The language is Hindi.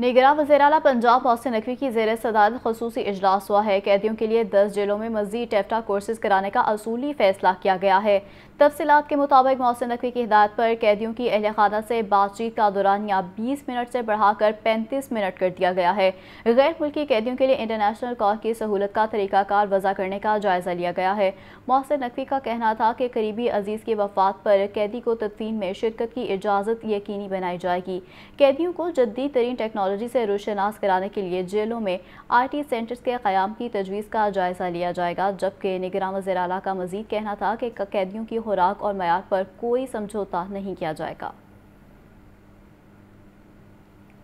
वजे अल पंजाब हौसन नकवी की जेर सदारत खसूस इजलास हुआ है कैदियों के लिए दस जेलों में मजीद टेफ्टा कोर्सेज कराने का असूली फैसला किया गया है तफसीत के मुताबिक मौसम नकवी की हिदायत पर कैदियों की अहल खाना से बातचीत का दौरान या बीस मिनट से बढ़ाकर पैंतीस मिनट कर दिया गया है गैर मुल्की कैदियों के लिए इंटरनेशनल कॉल की सहूलत का तरीकाकार वजह करने का जायज़ा लिया गया है मौसम नकवी का कहना था कि करीबी अजीज़ की वफात पर कैदी को तदफीन में शिरकत की इजाज़त यकीनी बनाई जाएगी कैदियों को जद्दी तरीन टेक्नोलॉजी से रोशनास कराने के लिए जेलों में आई टी सेंटर्स के क्याम की तजवीज़ का जायज़ा लिया जाएगा जबकि निगरान वजी अला का मजीद कहना था कि कैदियों की खुराक और मैार पर कोई समझौता नहीं किया जाएगा